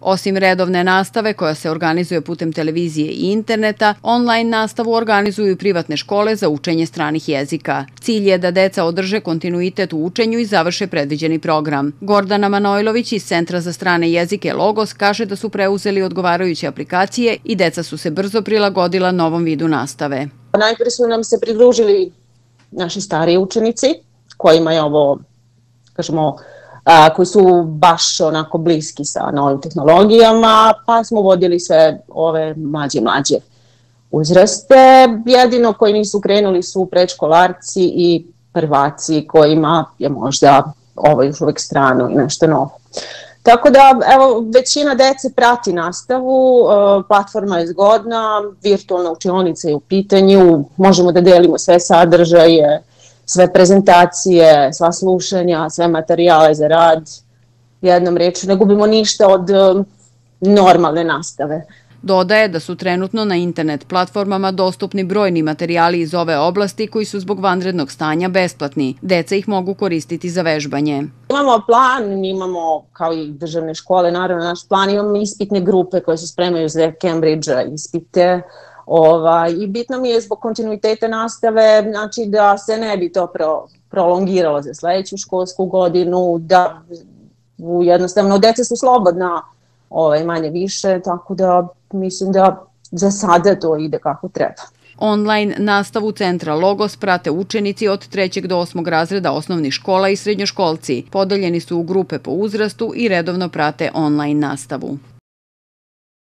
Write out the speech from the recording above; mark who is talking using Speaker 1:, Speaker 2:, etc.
Speaker 1: Osim redovne nastave koja se organizuje putem televizije i interneta, online nastavu organizuju privatne škole za učenje stranih jezika. Cilj je da deca održe kontinuitet u učenju i završe predviđeni program. Gordana Manojlović iz Centra za strane jezike Logos kaže da su preuzeli odgovarajuće aplikacije i deca su se brzo prilagodila novom vidu nastave.
Speaker 2: Najprej su nam se pridružili naši stariji učenici kojima je ovo, kažemo, a, koji su baš onako bliski sa novim tehnologijama, pa smo vodili sve ove mlađe i mlađe uzraste. Jedino koji nisu krenuli su predškolarci i prvaci kojima je možda ovo još uvek strano i nešto novo. Tako da, evo, većina dece prati nastavu, e, platforma je zgodna, virtualna učionica je u pitanju, možemo da delimo sve sadržaje, sve prezentacije, sva slušanja, sve materijale za rad, jednom reču, ne gubimo
Speaker 1: ništa od um, normalne nastave. Dodaje da su trenutno na internet platformama dostupni brojni materijali iz ove oblasti koji su zbog vanrednog stanja besplatni. Deca ih mogu koristiti za vežbanje.
Speaker 2: Imamo plan, imamo kao i državne škole, naravno naš plan, imamo ispitne grupe koje se spremaju za Cambridge ispite, Ova, I bitno mi je zbog kontinuitete nastave, znači da se ne bi to pro, prolongiralo za sledeću školsku godinu, da u, jednostavno deca su slobodna ovaj, manje više, tako da mislim da za sada to ide kako treba.
Speaker 1: Online nastavu centra Logos prate učenici od 3. do 8. razreda osnovnih škola i srednjoškolci. Podeljeni su u grupe po uzrastu i redovno prate online nastavu.